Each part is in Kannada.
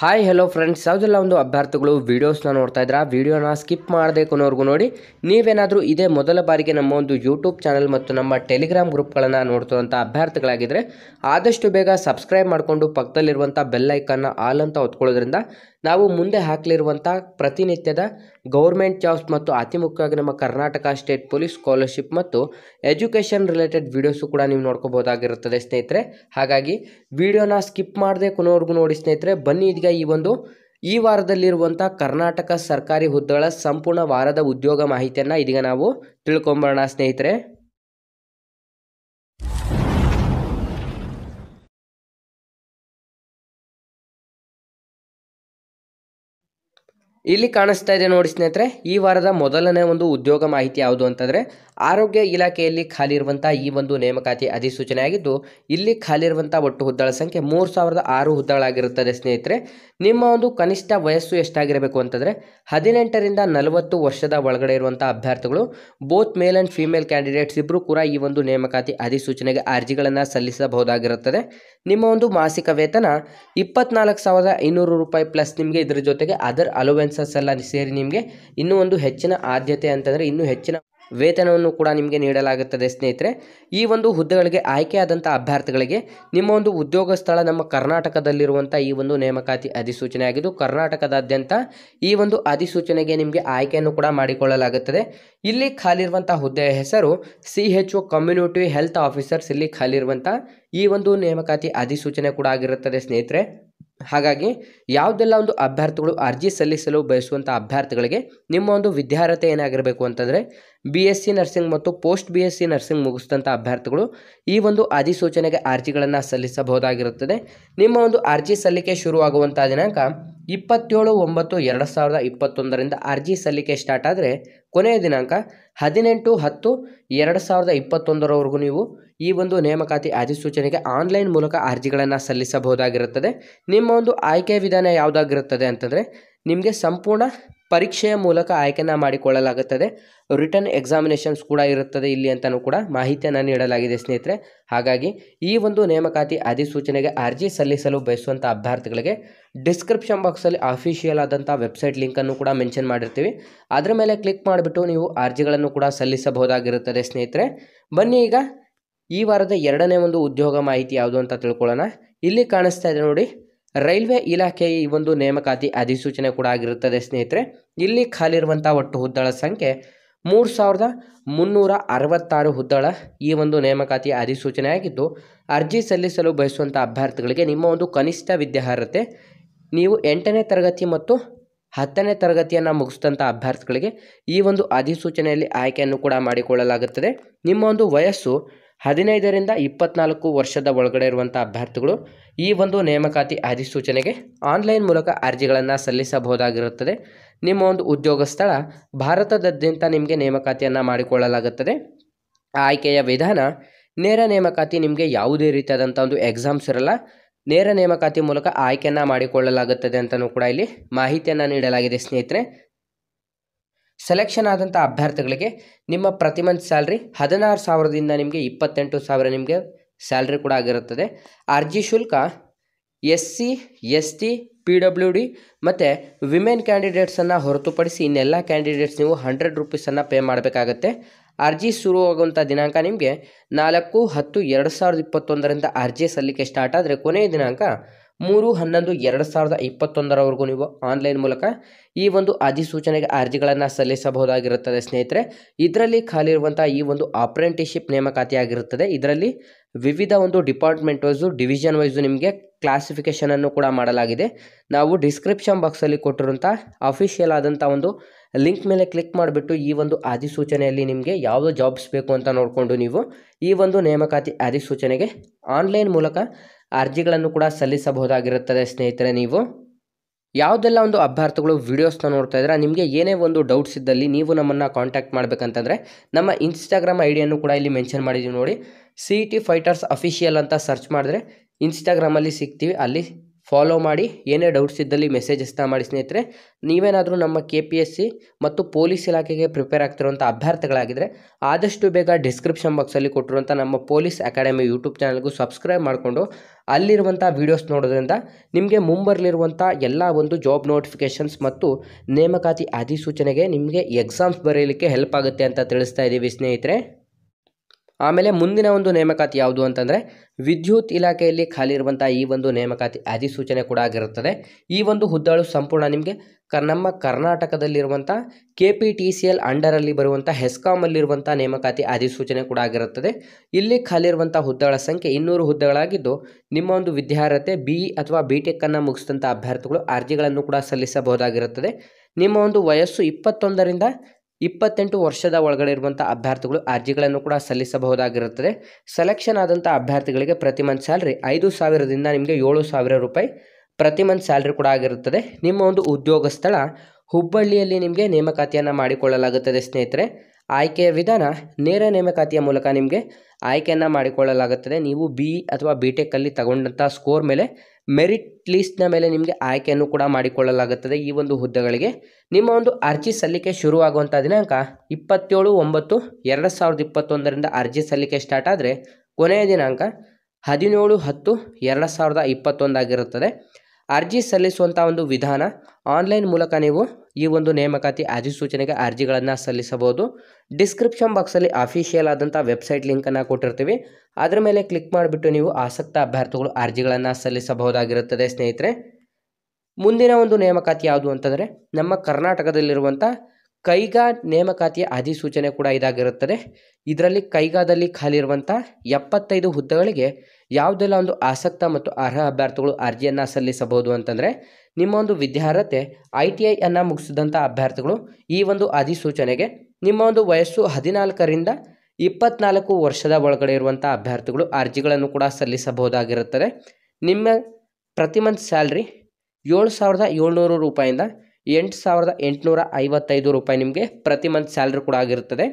ಹಾಯ್ ಹಲೋ ಫ್ರೆಂಡ್ಸ್ ಯಾವುದೆಲ್ಲ ಒಂದು ಅಭ್ಯರ್ಥಿಗಳು ವೀಡಿಯೋಸ್ನ ನೋಡ್ತಾ ಇದ್ದೀರಾ ವೀಡಿಯೋನ ಸ್ಕಿಪ್ ಮಾಡಬೇಕು ಅನ್ನೋರ್ಗೂ ನೋಡಿ ನೀವೇನಾದರೂ ಇದೇ ಮೊದಲ ಬಾರಿಗೆ ನಮ್ಮ ಒಂದು ಯೂಟ್ಯೂಬ್ ಚಾನಲ್ ಮತ್ತು ನಮ್ಮ ಟೆಲಿಗ್ರಾಮ್ ಗ್ರೂಪ್ಗಳನ್ನು ನೋಡ್ತಿರುವಂಥ ಅಭ್ಯರ್ಥಿಗಳಾಗಿದ್ದರೆ ಆದಷ್ಟು ಬೇಗ ಸಬ್ಸ್ಕ್ರೈಬ್ ಮಾಡಿಕೊಂಡು ಪಕ್ಕದಲ್ಲಿರುವಂಥ ಬೆಲ್ಲೈಕನ್ನ ಆಲ್ ಅಂತ ಒತ್ಕೊಳ್ಳೋದ್ರಿಂದ ನಾವು ಮುಂದೆ ಹಾಕಲಿರುವಂಥ ಪ್ರತಿನಿತ್ಯದ ಗೌರ್ಮೆಂಟ್ ಜಾಬ್ಸ್ ಮತ್ತು ಅತಿ ಮುಖ್ಯವಾಗಿ ನಮ್ಮ ಕರ್ನಾಟಕ ಸ್ಟೇಟ್ ಪೊಲೀಸ್ ಸ್ಕಾಲರ್ಶಿಪ್ ಮತ್ತು ಎಜುಕೇಷನ್ ರಿಲೇಟೆಡ್ ವೀಡಿಯೋಸು ಕೂಡ ನೀವು ನೋಡ್ಕೋಬೋದಾಗಿರುತ್ತದೆ ಸ್ನೇಹಿತರೆ ಹಾಗಾಗಿ ವಿಡಿಯೋನ ಸ್ಕಿಪ್ ಮಾಡದೆ ಕೊನೆವರೆಗೂ ನೋಡಿ ಸ್ನೇಹಿತರೆ ಬನ್ನಿ ಇದೀಗ ಈ ಒಂದು ಈ ವಾರದಲ್ಲಿರುವಂಥ ಕರ್ನಾಟಕ ಸರ್ಕಾರಿ ಹುದ್ದೆಗಳ ಸಂಪೂರ್ಣ ವಾರದ ಉದ್ಯೋಗ ಮಾಹಿತಿಯನ್ನು ಇದೀಗ ನಾವು ತಿಳ್ಕೊಂಬರೋಣ ಸ್ನೇಹಿತರೆ ಇಲ್ಲಿ ಕಾಣಿಸ್ತಾ ಇದೆ ನೋಡಿ ಸ್ನೇಹಿತರೆ ಈ ವಾರದ ಮೊದಲನೇ ಒಂದು ಉದ್ಯೋಗ ಮಾಹಿತಿ ಯಾವುದು ಅಂತಂದರೆ ಆರೋಗ್ಯ ಇಲಾಖೆಯಲ್ಲಿ ಖಾಲಿ ಇರುವಂಥ ಈ ಒಂದು ನೇಮಕಾತಿ ಅಧಿಸೂಚನೆ ಆಗಿದ್ದು ಇಲ್ಲಿ ಖಾಲಿ ಇರುವಂಥ ಒಟ್ಟು ಹುದ್ದಳ ಸಂಖ್ಯೆ ಮೂರು ಸಾವಿರದ ಆರು ಹುದ್ದಳಾಗಿರುತ್ತದೆ ಸ್ನೇಹಿತರೆ ನಿಮ್ಮ ಒಂದು ಕನಿಷ್ಠ ವಯಸ್ಸು ಎಷ್ಟಾಗಿರಬೇಕು ಅಂತಂದರೆ ಹದಿನೆಂಟರಿಂದ ನಲವತ್ತು ವರ್ಷದ ಒಳಗಡೆ ಇರುವಂಥ ಅಭ್ಯರ್ಥಿಗಳು both male and female candidates ಇಬ್ಬರು ಕೂಡ ಈ ಒಂದು ನೇಮಕಾತಿ ಅಧಿಸೂಚನೆಗೆ ಅರ್ಜಿಗಳನ್ನು ಸಲ್ಲಿಸಬಹುದಾಗಿರುತ್ತದೆ ನಿಮ್ಮ ಒಂದು ಮಾಸಿಕ ವೇತನ ಇಪ್ಪತ್ನಾಲ್ಕು ಸಾವಿರದ ಇನ್ನೂರು ರೂಪಾಯಿ ಪ್ಲಸ್ ನಿಮಗೆ ಇದರ ಜೊತೆಗೆ ಅದರ್ ಅಲೋವೆನ್ಸ್ ಕೆಲಸ ಎಲ್ಲ ಸೇರಿ ನಿಮಗೆ ಇನ್ನೂ ಒಂದು ಹೆಚ್ಚಿನ ಆದ್ಯತೆ ಅಂತಂದರೆ ಇನ್ನೂ ಹೆಚ್ಚಿನ ವೇತನವನ್ನು ಕೂಡ ನಿಮಗೆ ನೀಡಲಾಗುತ್ತದೆ ಸ್ನೇಹಿತರೆ ಈ ಒಂದು ಹುದ್ದೆಗಳಿಗೆ ಆಯ್ಕೆಯಾದಂಥ ಅಭ್ಯರ್ಥಿಗಳಿಗೆ ನಿಮ್ಮ ಒಂದು ಉದ್ಯೋಗ ಸ್ಥಳ ನಮ್ಮ ಕರ್ನಾಟಕದಲ್ಲಿರುವಂಥ ಈ ಒಂದು ನೇಮಕಾತಿ ಅಧಿಸೂಚನೆ ಆಗಿದ್ದು ಕರ್ನಾಟಕದಾದ್ಯಂತ ಈ ಒಂದು ಅಧಿಸೂಚನೆಗೆ ನಿಮಗೆ ಆಯ್ಕೆಯನ್ನು ಕೂಡ ಮಾಡಿಕೊಳ್ಳಲಾಗುತ್ತದೆ ಇಲ್ಲಿ ಖಾಲಿರುವಂಥ ಹುದ್ದೆಯ ಹೆಸರು C H O community health officers ಇಲ್ಲಿ ಖಾಲಿರುವಂಥ ಈ ಒಂದು ನೇಮಕಾತಿ ಅಧಿಸೂಚನೆ ಕೂಡ ಆಗಿರುತ್ತದೆ ಸ್ನೇಹಿತರೆ ಹಾಗಾಗಿ ಯಾವುದೆಲ್ಲ ಒಂದು ಅಭ್ಯರ್ಥಿಗಳು ಅರ್ಜಿ ಸಲ್ಲಿಸಲು ಬಯಸುವಂಥ ಅಭ್ಯರ್ಥಿಗಳಿಗೆ ನಿಮ್ಮ ಒಂದು ವಿದ್ಯಾರ್ಹತೆ ಏನಾಗಿರಬೇಕು ಅಂತಂದರೆ ಬಿ ಎಸ್ ಸಿ ನರ್ಸಿಂಗ್ ಮತ್ತು post B S C nursing ಮುಗಿಸಿದಂಥ ಅಭ್ಯರ್ಥಿಗಳು ಈ ಒಂದು ಅಧಿಸೂಚನೆಗೆ ಅರ್ಜಿಗಳನ್ನು ಸಲ್ಲಿಸಬಹುದಾಗಿರುತ್ತದೆ ನಿಮ್ಮ ಒಂದು ಅರ್ಜಿ ಸಲ್ಲಿಕೆ ಶುರುವಾಗುವಂಥ ದಿನಾಂಕ ಇಪ್ಪತ್ತೇಳು ಒಂಬತ್ತು ಎರಡು ಸಾವಿರದ ಇಪ್ಪತ್ತೊಂದರಿಂದ ಅರ್ಜಿ ಸಲ್ಲಿಕೆ ಸ್ಟಾರ್ಟ್ ಆದರೆ ಕೊನೆಯ ದಿನಾಂಕ ಹದಿನೆಂಟು ಹತ್ತು ಎರಡು ಸಾವಿರದ ಇಪ್ಪತ್ತೊಂದರವರೆಗೂ ನೀವು ಈ ಒಂದು ನೇಮಕಾತಿ ಅಧಿಸೂಚನೆಗೆ ಆನ್ಲೈನ್ ಮೂಲಕ ಅರ್ಜಿಗಳನ್ನು ಸಲ್ಲಿಸಬಹುದಾಗಿರುತ್ತದೆ ನಿಮ್ಮ ಒಂದು ಆಯ್ಕೆ ವಿಧಾನ ಯಾವುದಾಗಿರುತ್ತದೆ ಅಂತಂದರೆ ನಿಮಗೆ ಸಂಪೂರ್ಣ ಪರೀಕ್ಷೆಯ ಮೂಲಕ ಆಯ್ಕೆನ ಮಾಡಿಕೊಳ್ಳಲಾಗುತ್ತದೆ ರಿಟರ್ನ್ ಎಕ್ಸಾಮಿನೇಷನ್ಸ್ ಕೂಡ ಇರುತ್ತದೆ ಇಲ್ಲಿ ಅಂತಲೂ ಕೂಡ ಮಾಹಿತಿಯನ್ನು ನೀಡಲಾಗಿದೆ ಸ್ನೇಹಿತರೆ ಹಾಗಾಗಿ ಈ ಒಂದು ನೇಮಕಾತಿ ಅಧಿಸೂಚನೆಗೆ ಅರ್ಜಿ ಸಲ್ಲಿಸಲು ಬಯಸುವಂಥ ಅಭ್ಯರ್ಥಿಗಳಿಗೆ ಡಿಸ್ಕ್ರಿಪ್ಷನ್ ಬಾಕ್ಸಲ್ಲಿ ಅಫಿಷಿಯಲ್ ಆದಂಥ ವೆಬ್ಸೈಟ್ ಲಿಂಕನ್ನು ಕೂಡ ಮೆನ್ಷನ್ ಮಾಡಿರ್ತೀವಿ ಅದರ ಮೇಲೆ ಕ್ಲಿಕ್ ಮಾಡಿಬಿಟ್ಟು ನೀವು ಅರ್ಜಿಗಳನ್ನು ಕೂಡ ಸಲ್ಲಿಸಬಹುದಾಗಿರುತ್ತದೆ ಸ್ನೇಹಿತರೆ ಬನ್ನಿ ಈಗ ಈ ವಾರದ ಎರಡನೇ ಒಂದು ಉದ್ಯೋಗ ಮಾಹಿತಿ ಯಾವುದು ಅಂತ ತಿಳ್ಕೊಳ್ಳೋಣ ಇಲ್ಲಿ ಕಾಣಿಸ್ತಾ ಇದೆ ನೋಡಿ ರೈಲ್ವೆ ಇಲಾಖೆಯ ಈ ಒಂದು ನೇಮಕಾತಿ ಅಧಿಸೂಚನೆ ಕೂಡ ಆಗಿರುತ್ತದೆ ಸ್ನೇಹಿತರೆ ಇಲ್ಲಿ ಖಾಲಿರುವಂಥ ಒಟ್ಟು ಹುದ್ದಳ ಸಂಖ್ಯೆ ಮೂರು ಸಾವಿರದ ಮುನ್ನೂರ ಅರವತ್ತಾರು ಹುದ್ದಳ ಈ ಒಂದು ನೇಮಕಾತಿ ಅಧಿಸೂಚನೆ ಆಗಿದ್ದು ಅರ್ಜಿ ಸಲ್ಲಿಸಲು ಬಯಸುವಂಥ ಅಭ್ಯರ್ಥಿಗಳಿಗೆ ನಿಮ್ಮ ಒಂದು ಕನಿಷ್ಠ ವಿದ್ಯಾರ್ಹತೆ ನೀವು ಎಂಟನೇ ತರಗತಿ ಮತ್ತು ಹತ್ತನೇ ತರಗತಿಯನ್ನು ಮುಗಿಸಿದಂಥ ಅಭ್ಯರ್ಥಿಗಳಿಗೆ ಈ ಒಂದು ಅಧಿಸೂಚನೆಯಲ್ಲಿ ಆಯ್ಕೆಯನ್ನು ಕೂಡ ಮಾಡಿಕೊಳ್ಳಲಾಗುತ್ತದೆ ನಿಮ್ಮ ಒಂದು ವಯಸ್ಸು ಹದಿನೈದರಿಂದ ಇಪ್ಪತ್ನಾಲ್ಕು ವರ್ಷದ ಒಳಗಡೆ ಇರುವಂಥ ಅಭ್ಯರ್ಥಿಗಳು ಈ ಒಂದು ನೇಮಕಾತಿ ಅಧಿಸೂಚನೆಗೆ ಆನ್ಲೈನ್ ಮೂಲಕ ಅರ್ಜಿಗಳನ್ನು ಸಲ್ಲಿಸಬಹುದಾಗಿರುತ್ತದೆ ನಿಮ್ಮ ಒಂದು ಉದ್ಯೋಗ ಸ್ಥಳ ಭಾರತದಾದ್ಯಂತ ನಿಮಗೆ ನೇಮಕಾತಿಯನ್ನು ಮಾಡಿಕೊಳ್ಳಲಾಗುತ್ತದೆ ಆಯ್ಕೆಯ ವಿಧಾನ ನೇರ ನೇಮಕಾತಿ ನಿಮಗೆ ಯಾವುದೇ ರೀತಿಯಾದಂಥ ಒಂದು ಎಕ್ಸಾಮ್ಸ್ ಇರಲ್ಲ ನೇರ ನೇಮಕಾತಿ ಮೂಲಕ ಆಯ್ಕೆಯನ್ನು ಮಾಡಿಕೊಳ್ಳಲಾಗುತ್ತದೆ ಅಂತಲೂ ಕೂಡ ಇಲ್ಲಿ ಮಾಹಿತಿಯನ್ನು ನೀಡಲಾಗಿದೆ ಸ್ನೇಹಿತರೆ ಸೆಲೆಕ್ಷನ್ ಆದಂಥ ಅಭ್ಯರ್ಥಿಗಳಿಗೆ ನಿಮ್ಮ ಪ್ರತಿ ಮಂತ್ ಸ್ಯಾಲ್ರಿ ಹದಿನಾರು ಸಾವಿರದಿಂದ ನಿಮಗೆ ಇಪ್ಪತ್ತೆಂಟು ಸಾವಿರ ನಿಮಗೆ ಸ್ಯಾಲ್ರಿ ಕೂಡ ಆಗಿರುತ್ತದೆ ಅರ್ಜಿ ಶುಲ್ಕ S C S T P W D ಮತ್ತು ವಿಮೆನ್ ಕ್ಯಾಂಡಿಡೇಟ್ಸನ್ನು ಹೊರತುಪಡಿಸಿ ಇನ್ನೆಲ್ಲ ಕ್ಯಾಂಡಿಡೇಟ್ಸ್ ನೀವು ಹಂಡ್ರೆಡ್ ರುಪೀಸನ್ನು ಪೇ ಮಾಡಬೇಕಾಗತ್ತೆ ಅರ್ಜಿ ಶುರುವಾಗುವಂಥ ದಿನಾಂಕ ನಿಮಗೆ ನಾಲ್ಕು ಹತ್ತು ಎರಡು ಸಾವಿರದ ಇಪ್ಪತ್ತೊಂದರಿಂದ ಅರ್ಜಿ ಸಲ್ಲಿಕೆ ಸ್ಟಾರ್ಟ್ ಆದರೆ ಕೊನೆಯ ದಿನಾಂಕ ಮೂರು ಹನ್ನೊಂದು ಎರಡು ಸಾವಿರದ ಇಪ್ಪತ್ತೊಂದರವರೆಗೂ ನೀವು ಆನ್ಲೈನ್ ಮೂಲಕ ಈ ಒಂದು ಅಧಿಸೂಚನೆಗೆ ಅರ್ಜಿಗಳನ್ನು ಸಲ್ಲಿಸಬಹುದಾಗಿರುತ್ತದೆ ಸ್ನೇಹಿತರೆ ಇದರಲ್ಲಿ ಖಾಲಿ ಇರುವಂಥ ಈ ಒಂದು ಅಪ್ರೆಂಟಿಶಿಪ್ ಆಗಿರುತ್ತದೆ ಇದರಲ್ಲಿ ವಿವಿಧ ಒಂದು ಡಿಪಾರ್ಟ್ಮೆಂಟ್ ವೈಸು ಡಿವಿಷನ್ ವೈಸು ನಿಮಗೆ ಕ್ಲಾಸಿಫಿಕೇಷನನ್ನು ಕೂಡ ಮಾಡಲಾಗಿದೆ ನಾವು ಡಿಸ್ಕ್ರಿಪ್ಷನ್ ಬಾಕ್ಸಲ್ಲಿ ಕೊಟ್ಟಿರುವಂಥ ಅಫಿಷಿಯಲ್ ಆದಂಥ ಒಂದು ಲಿಂಕ್ ಮೇಲೆ ಕ್ಲಿಕ್ ಮಾಡಿಬಿಟ್ಟು ಈ ಒಂದು ಅಧಿಸೂಚನೆಯಲ್ಲಿ ನಿಮಗೆ ಯಾವುದು ಜಾಬ್ಸ್ ಬೇಕು ಅಂತ ನೋಡಿಕೊಂಡು ನೀವು ಈ ಒಂದು ನೇಮಕಾತಿ ಅಧಿಸೂಚನೆಗೆ ಆನ್ಲೈನ್ ಮೂಲಕ ಅರ್ಜಿಗಳನ್ನು ಕೂಡ ಸಲ್ಲಿಸಬಹುದಾಗಿರುತ್ತದೆ ಸ್ನೇಹಿತರೆ ನೀವು ಯಾವುದೆಲ್ಲ ಒಂದು ಅಭ್ಯರ್ಥಿಗಳು ವೀಡಿಯೋಸ್ನ ನೋಡ್ತಾ ಇದ್ದರೆ ನಿಮಗೆ ಏನೇ ಒಂದು ಡೌಟ್ಸ್ ಇದ್ದಲ್ಲಿ ನೀವು ನಮ್ಮನ್ನು ಕಾಂಟ್ಯಾಕ್ಟ್ ಮಾಡಬೇಕಂತಂದರೆ ನಮ್ಮ ಇನ್ಸ್ಟಾಗ್ರಾಮ್ ಐಡಿಯನ್ನು ಕೂಡ ಇಲ್ಲಿ ಮೆನ್ಷನ್ ಮಾಡಿದ್ದೀವಿ ನೋಡಿ ಸಿ ಟಿ ಫೈಟರ್ಸ್ ಅಫಿಷಿಯಲ್ ಅಂತ ಸರ್ಚ್ ಮಾಡಿದ್ರೆ ಇನ್ಸ್ಟಾಗ್ರಾಮಲ್ಲಿ ಸಿಗ್ತೀವಿ ಅಲ್ಲಿ ಫಾಲೋ ಮಾಡಿ ಏನೇ ಡೌಟ್ಸ್ ಇದ್ದಲ್ಲಿ ಮೆಸೇಜಸ್ನ ಮಾಡಿ ಸ್ನೇಹಿತರೆ ನೀವೇನಾದರೂ ನಮ್ಮ ಕೆ ಪಿ ಎಸ್ ಸಿ ಮತ್ತು ಪೊಲೀಸ್ ಇಲಾಖೆಗೆ ಪ್ರಿಪೇರ್ ಆಗ್ತಿರುವಂಥ ಅಭ್ಯರ್ಥಿಗಳಾಗಿದ್ದರೆ ಆದಷ್ಟು ಬೇಗ ಡಿಸ್ಕ್ರಿಪ್ಷನ್ ಬಾಕ್ಸಲ್ಲಿ ಕೊಟ್ಟಿರುವಂಥ ನಮ್ಮ ಪೊಲೀಸ್ ಅಕಾಡೆಮಿ ಯೂಟ್ಯೂಬ್ ಚಾನಲ್ಗೂ ಸಬ್ಸ್ಕ್ರೈಬ್ ಮಾಡಿಕೊಂಡು ಅಲ್ಲಿರುವಂಥ ವೀಡಿಯೋಸ್ ನೋಡೋದ್ರಿಂದ ನಿಮಗೆ ಮುಂಬರಲಿರುವಂಥ ಎಲ್ಲ ಒಂದು ಜಾಬ್ ನೋಟಿಫಿಕೇಷನ್ಸ್ ಮತ್ತು ನೇಮಕಾತಿ ಅಧಿಸೂಚನೆಗೆ ನಿಮಗೆ ಎಕ್ಸಾಮ್ಸ್ ಬರೆಯಲಿಕ್ಕೆ ಹೆಲ್ಪ್ ಆಗುತ್ತೆ ಅಂತ ತಿಳಿಸ್ತಾ ಇದ್ದೀವಿ ಸ್ನೇಹಿತರೆ ಆಮೇಲೆ ಮುಂದಿನ ಒಂದು ನೇಮಕಾತಿ ಯಾವುದು ಅಂತಂದರೆ ವಿದ್ಯುತ್ ಇಲಾಖೆಯಲ್ಲಿ ಖಾಲಿ ಇರುವಂಥ ಈ ಒಂದು ನೇಮಕಾತಿ ಅಧಿಸೂಚನೆ ಕೂಡ ಆಗಿರುತ್ತದೆ ಈ ಒಂದು ಹುದ್ದಳು ಸಂಪೂರ್ಣ ನಿಮಗೆ ಕ ನಮ್ಮ ಕರ್ನಾಟಕದಲ್ಲಿರುವಂಥ K P T C L ಅಂಡರಲ್ಲಿ ಬರುವಂಥ ಹೆಸ್ಕಾಮಲ್ಲಿರುವಂಥ ನೇಮಕಾತಿ ಅಧಿಸೂಚನೆ ಕೂಡ ಆಗಿರುತ್ತದೆ ಇಲ್ಲಿ ಖಾಲಿ ಇರುವಂಥ ಹುದ್ದೆಗಳ ಸಂಖ್ಯೆ ಇನ್ನೂರು ಹುದ್ದೆಗಳಾಗಿದ್ದು ನಿಮ್ಮ ಒಂದು ವಿದ್ಯಾರ್ಹತೆ ಬಿ ಇ ಅಥವಾ ಬಿ ಟೆಕ್ಕನ್ನು ಮುಗಿಸಿದಂಥ ಅಭ್ಯರ್ಥಿಗಳು ಅರ್ಜಿಗಳನ್ನು ಕೂಡ ಸಲ್ಲಿಸಬಹುದಾಗಿರುತ್ತದೆ ನಿಮ್ಮ ಒಂದು ವಯಸ್ಸು ಇಪ್ಪತ್ತೊಂದರಿಂದ ಇಪ್ಪತ್ತೆಂಟು ವರ್ಷದ ಒಳಗಡೆ ಇರುವಂಥ ಅಭ್ಯರ್ಥಿಗಳು ಅರ್ಜಿಗಳನ್ನು ಕೂಡ ಸಲ್ಲಿಸಬಹುದಾಗಿರುತ್ತದೆ ಸೆಲೆಕ್ಷನ್ ಆದಂಥ ಅಭ್ಯರ್ಥಿಗಳಿಗೆ ಪ್ರತಿ ಮಂತ್ ಸ್ಯಾಲ್ರಿ ಐದು ಸಾವಿರದಿಂದ ನಿಮಗೆ ಏಳು ಸಾವಿರ ರೂಪಾಯಿ ಪ್ರತಿ ಮಂತ್ ಸ್ಯಾಲ್ರಿ ಕೂಡ ಆಗಿರುತ್ತದೆ ನಿಮ್ಮ ಒಂದು ಉದ್ಯೋಗ ಸ್ಥಳ ಹುಬ್ಬಳ್ಳಿಯಲ್ಲಿ ನಿಮಗೆ ನೇಮಕಾತಿಯನ್ನು ಮಾಡಿಕೊಳ್ಳಲಾಗುತ್ತದೆ ಸ್ನೇಹಿತರೆ ಆಯ್ಕೆಯ ವಿಧಾನ ನೇರ ನೇಮಕಾತಿಯ ಮೂಲಕ ನಿಮಗೆ ಆಯ್ಕೆಯನ್ನು ಮಾಡಿಕೊಳ್ಳಲಾಗುತ್ತದೆ ನೀವು ಬಿ ಅಥವಾ ಬಿ ಟೆಕ್ಕಲ್ಲಿ ತಗೊಂಡಂಥ ಸ್ಕೋರ್ ಮೇಲೆ ಮೆರಿಟ್ ಲಿಸ್ಟ್ನ ಮೇಲೆ ನಿಮಗೆ ಆಯ್ಕೆಯನ್ನು ಕೂಡ ಮಾಡಿಕೊಳ್ಳಲಾಗುತ್ತದೆ ಈ ಒಂದು ಹುದ್ದೆಗಳಿಗೆ ನಿಮ್ಮ ಒಂದು ಅರ್ಜಿ ಸಲ್ಲಿಕೆ ಶುರುವಾಗುವಂಥ ದಿನಾಂಕ ಇಪ್ಪತ್ತೇಳು ಒಂಬತ್ತು ಎರಡು ಸಾವಿರದ ಇಪ್ಪತ್ತೊಂದರಿಂದ ಅರ್ಜಿ ಸಲ್ಲಿಕೆ ಸ್ಟಾರ್ಟ್ ಆದರೆ ಕೊನೆಯ ದಿನಾಂಕ ಹದಿನೇಳು ಹತ್ತು ಎರಡು ಸಾವಿರದ ಇಪ್ಪತ್ತೊಂದಾಗಿರುತ್ತದೆ ಅರ್ಜಿ ಸಲ್ಲಿಸುವಂಥ ಒಂದು ವಿಧಾನ ಆನ್ಲೈನ್ ಮೂಲಕ ನೀವು ಈ ಒಂದು ನೇಮಕಾತಿ ಅಧಿಸೂಚನೆಗೆ ಅರ್ಜಿಗಳನ್ನು ಸಲ್ಲಿಸಬಹುದು ಡಿಸ್ಕ್ರಿಪ್ಷನ್ ಬಾಕ್ಸಲ್ಲಿ ಅಫಿಷಿಯಲ್ ಆದಂಥ ವೆಬ್ಸೈಟ್ ಲಿಂಕನ್ನು ಕೊಟ್ಟಿರ್ತೀವಿ ಅದರ ಮೇಲೆ ಕ್ಲಿಕ್ ಮಾಡಿಬಿಟ್ಟು ನೀವು ಆಸಕ್ತ ಅಭ್ಯರ್ಥಿಗಳು ಅರ್ಜಿಗಳನ್ನು ಸಲ್ಲಿಸಬಹುದಾಗಿರುತ್ತದೆ ಸ್ನೇಹಿತರೆ ಮುಂದಿನ ಒಂದು ನೇಮಕಾತಿ ಯಾವುದು ಅಂತಂದರೆ ನಮ್ಮ ಕರ್ನಾಟಕದಲ್ಲಿರುವಂಥ ಕೈಗಾ ನೇಮಕಾತಿಯ ಅಧಿಸೂಚನೆ ಕೂಡ ಇದಾಗಿರುತ್ತದೆ ಇದರಲ್ಲಿ ಕೈಗಾದಲ್ಲಿ ಖಾಲಿ ಇರುವಂಥ ಎಪ್ಪತ್ತೈದು ಹುದ್ದೆಗಳಿಗೆ ಯಾವುದೆಲ್ಲ ಒಂದು ಆಸಕ್ತ ಮತ್ತು ಅರ್ಹ ಅಭ್ಯರ್ಥಿಗಳು ಅರ್ಜಿಯನ್ನು ಸಲ್ಲಿಸಬಹುದು ಅಂತಂದರೆ ನಿಮ್ಮ ಒಂದು ವಿದ್ಯಾರ್ಹತೆ ಐ ಟಿ ಐಯನ್ನು ಮುಗಿಸಿದಂಥ ಅಭ್ಯರ್ಥಿಗಳು ಈ ಒಂದು ಅಧಿಸೂಚನೆಗೆ ನಿಮ್ಮ ಒಂದು ವಯಸ್ಸು ಹದಿನಾಲ್ಕರಿಂದ ಇಪ್ಪತ್ನಾಲ್ಕು ವರ್ಷದ ಒಳಗಡೆ ಇರುವಂಥ ಅಭ್ಯರ್ಥಿಗಳು ಅರ್ಜಿಗಳನ್ನು ಕೂಡ ಸಲ್ಲಿಸಬಹುದಾಗಿರುತ್ತದೆ ನಿಮ್ಮ ಪ್ರತಿ ಮಂತ್ ಸ್ಯಾಲ್ರಿ ಏಳು ಸಾವಿರದ ಏಳ್ನೂರು ರೂಪಾಯಿಂದ ಎಂಟು ಸಾವಿರದ ಎಂಟುನೂರ ಐವತ್ತೈದು ರೂಪಾಯಿ ನಿಮಗೆ ಪ್ರತಿ ಮಂತ್ ಸ್ಯಾಲ್ರಿ ಕೂಡ ಆಗಿರುತ್ತದೆ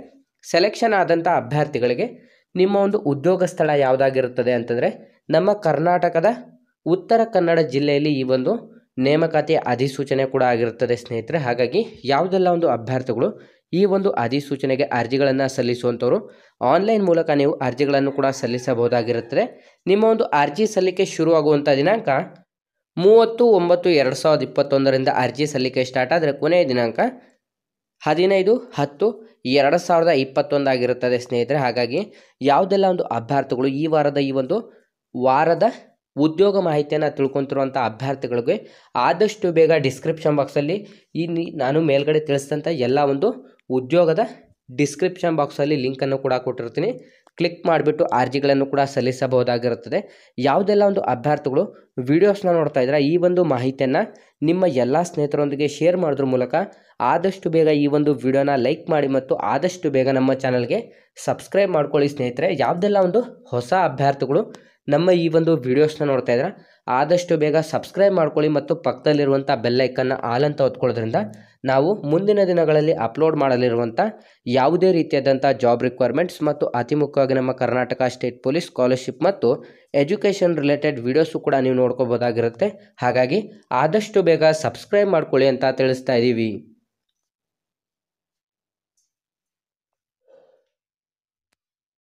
ಸೆಲೆಕ್ಷನ್ ಆದಂಥ ಅಭ್ಯರ್ಥಿಗಳಿಗೆ ನಿಮ್ಮ ಒಂದು ಉದ್ಯೋಗ ಸ್ಥಳ ಯಾವುದಾಗಿರುತ್ತದೆ ಅಂತಂದರೆ ನಮ್ಮ ಕರ್ನಾಟಕದ ಉತ್ತರ ಕನ್ನಡ ಜಿಲ್ಲೆಯಲ್ಲಿ ಈ ಒಂದು ನೇಮಕಾತಿಯ ಅಧಿಸೂಚನೆ ಕೂಡ ಆಗಿರುತ್ತದೆ ಸ್ನೇಹಿತರೆ ಹಾಗಾಗಿ ಯಾವುದೆಲ್ಲ ಒಂದು ಅಭ್ಯರ್ಥಿಗಳು ಈ ಒಂದು ಅಧಿಸೂಚನೆಗೆ ಅರ್ಜಿಗಳನ್ನು ಸಲ್ಲಿಸುವಂಥವರು ಆನ್ಲೈನ್ ಮೂಲಕ ನೀವು ಅರ್ಜಿಗಳನ್ನು ಕೂಡ ಸಲ್ಲಿಸಬಹುದಾಗಿರುತ್ತದೆ ನಿಮ್ಮ ಒಂದು ಅರ್ಜಿ ಸಲ್ಲಿಕೆ ಶುರುವಾಗುವಂಥ ದಿನಾಂಕ ಮೂವತ್ತು ಒಂಬತ್ತು ಎರಡು ಸಾವಿರದ ಇಪ್ಪತ್ತೊಂದರಿಂದ ಅರ್ಜಿ ಸಲ್ಲಿಕೆ ಸ್ಟಾರ್ಟ್ ಆದರೆ ಕೊನೆಯ ದಿನಾಂಕ ಹದಿನೈದು ಹತ್ತು ಎರಡು ಸಾವಿರದ ಇಪ್ಪತ್ತೊಂದಾಗಿರುತ್ತದೆ ಸ್ನೇಹಿತರೆ ಹಾಗಾಗಿ ಯಾವುದೆಲ್ಲ ಒಂದು ಅಭ್ಯರ್ಥಿಗಳು ಈ ವಾರದ ಈ ಒಂದು ವಾರದ ಉದ್ಯೋಗ ಮಾಹಿತಿಯನ್ನು ತಿಳ್ಕೊತಿರುವಂಥ ಅಭ್ಯರ್ಥಿಗಳಿಗೆ ಆದಷ್ಟು ಬೇಗ ಡಿಸ್ಕ್ರಿಪ್ಷನ್ ಬಾಕ್ಸಲ್ಲಿ ಈ ನಾನು ಮೇಲ್ಗಡೆ ತಿಳಿಸಿದಂಥ ಎಲ್ಲ ಒಂದು ಉದ್ಯೋಗದ ಡಿಸ್ಕ್ರಿಪ್ಷನ್ ಬಾಕ್ಸಲ್ಲಿ ಲಿಂಕನ್ನು ಕೂಡ ಕೊಟ್ಟಿರ್ತೀನಿ ಕ್ಲಿಕ್ ಮಾಡಿಬಿಟ್ಟು ಅರ್ಜಿಗಳನ್ನು ಕೂಡ ಸಲ್ಲಿಸಬಹುದಾಗಿರುತ್ತದೆ ಯಾವುದೆಲ್ಲ ಒಂದು ಅಭ್ಯರ್ಥಿಗಳು ವೀಡಿಯೋಸ್ನ ನೋಡ್ತಾ ಇದ್ದಾರೆ ಈ ಒಂದು ಮಾಹಿತಿಯನ್ನು ನಿಮ್ಮ ಎಲ್ಲ ಸ್ನೇಹಿತರೊಂದಿಗೆ ಶೇರ್ ಮಾಡೋದ್ರ ಮೂಲಕ ಆದಷ್ಟು ಬೇಗ ಈ ಒಂದು ವಿಡಿಯೋನ ಲೈಕ್ ಮಾಡಿ ಮತ್ತು ಆದಷ್ಟು ಬೇಗ ನಮ್ಮ ಚಾನಲ್ಗೆ ಸಬ್ಸ್ಕ್ರೈಬ್ ಮಾಡ್ಕೊಳ್ಳಿ ಸ್ನೇಹಿತರೆ ಯಾವುದೆಲ್ಲ ಒಂದು ಹೊಸ ಅಭ್ಯರ್ಥಿಗಳು ನಮ್ಮ ಈ ಒಂದು ವಿಡಿಯೋಸ್ನ ನೋಡ್ತಾ ಇದ್ದಾರೆ ಆದಷ್ಟು ಬೇಗ ಸಬ್ಸ್ಕ್ರೈಬ್ ಮಾಡ್ಕೊಳ್ಳಿ ಮತ್ತು ಪಕ್ಕದಲ್ಲಿರುವಂಥ ಬೆಲ್ಲೈಕನ್ನ ಆಲ್ ಅಂತ ಒತ್ಕೊಳ್ಳೋದ್ರಿಂದ ನಾವು ಮುಂದಿನ ದಿನಗಳಲ್ಲಿ ಅಪ್ಲೋಡ್ ಮಾಡಲಿರುವಂಥ ಯಾವುದೇ ರೀತಿಯಾದಂಥ ಜಾಬ್ ರಿಕ್ವೈರ್ಮೆಂಟ್ಸ್ ಮತ್ತು ಅತಿ ಮುಖ್ಯವಾಗಿ ನಮ್ಮ ಕರ್ನಾಟಕ ಸ್ಟೇಟ್ ಪೊಲೀಸ್ ಸ್ಕಾಲರ್ಶಿಪ್ ಮತ್ತು ಎಜುಕೇಷನ್ ರಿಲೇಟೆಡ್ ವೀಡಿಯೋಸು ಕೂಡ ನೀವು ನೋಡ್ಕೋಬೋದಾಗಿರುತ್ತೆ ಹಾಗಾಗಿ ಆದಷ್ಟು ಬೇಗ ಸಬ್ಸ್ಕ್ರೈಬ್ ಮಾಡ್ಕೊಳ್ಳಿ ಅಂತ ತಿಳಿಸ್ತಾ ಇದ್ದೀವಿ